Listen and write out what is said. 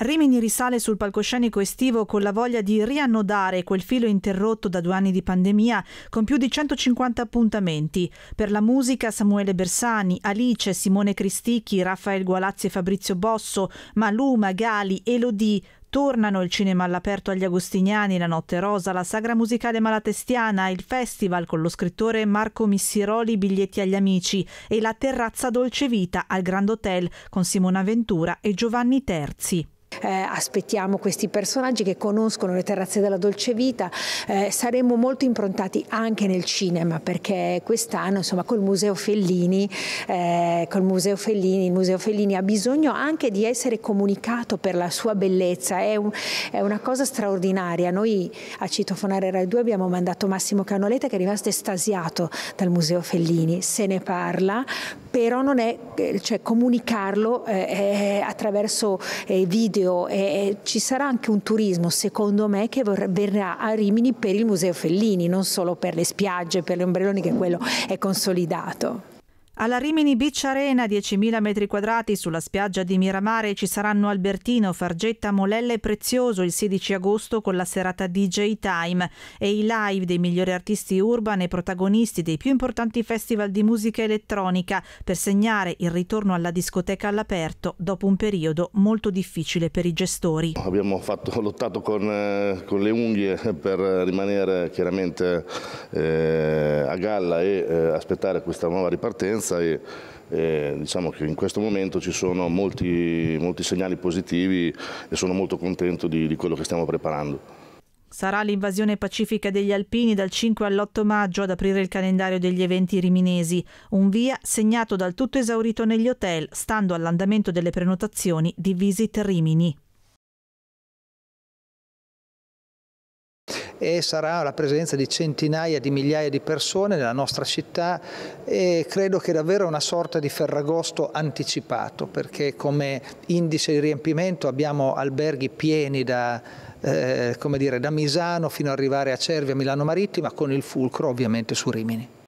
Rimini risale sul palcoscenico estivo con la voglia di riannodare quel filo interrotto da due anni di pandemia con più di 150 appuntamenti. Per la musica Samuele Bersani, Alice, Simone Cristicchi, Raffaele Gualazzi e Fabrizio Bosso, Maluma, Gali, Elodie, Tornano il cinema all'aperto agli Agostiniani, la Notte Rosa, la Sagra Musicale Malatestiana, il Festival con lo scrittore Marco Missiroli, Biglietti agli Amici e la Terrazza Dolce Vita al Grand Hotel con Simona Ventura e Giovanni Terzi eh, aspettiamo questi personaggi che conoscono le terrazze della dolce vita, eh, saremo molto improntati anche nel cinema perché quest'anno insomma col Museo Fellini, eh, col Museo Fellini, il Museo Fellini ha bisogno anche di essere comunicato per la sua bellezza, è, un, è una cosa straordinaria, noi a Citofonare Rai 2 abbiamo mandato Massimo Canoletta che è rimasto estasiato dal Museo Fellini, se ne parla, però non è, cioè, comunicarlo eh, eh, attraverso eh, video. Eh, ci sarà anche un turismo, secondo me, che verrà a Rimini per il Museo Fellini, non solo per le spiagge, per gli ombrelloni, che quello è consolidato. Alla Rimini Beach Arena, 10.000 m2 sulla spiaggia di Miramare, ci saranno Albertino, Fargetta, Molella e Prezioso il 16 agosto con la serata DJ Time e i live dei migliori artisti urban e protagonisti dei più importanti festival di musica elettronica per segnare il ritorno alla discoteca all'aperto dopo un periodo molto difficile per i gestori. Abbiamo fatto, lottato con, eh, con, le unghie per rimanere chiaramente eh, a galla e eh, aspettare questa nuova ripartenza sicurezza e, e diciamo che in questo momento ci sono molti, molti segnali positivi e sono molto contento di, di quello che stiamo preparando. Sarà l'invasione pacifica degli alpini dal 5 all'8 maggio ad aprire il calendario degli eventi riminesi, un via segnato dal tutto esaurito negli hotel, stando all'andamento delle prenotazioni di Visit Rimini. e sarà la presenza di centinaia di migliaia di persone nella nostra città e credo che davvero una sorta di Ferragosto anticipato perché come indice di riempimento abbiamo alberghi pieni da, eh, dire, da Misano fino ad arrivare a Cervia, Milano Marittima con il fulcro ovviamente su Rimini.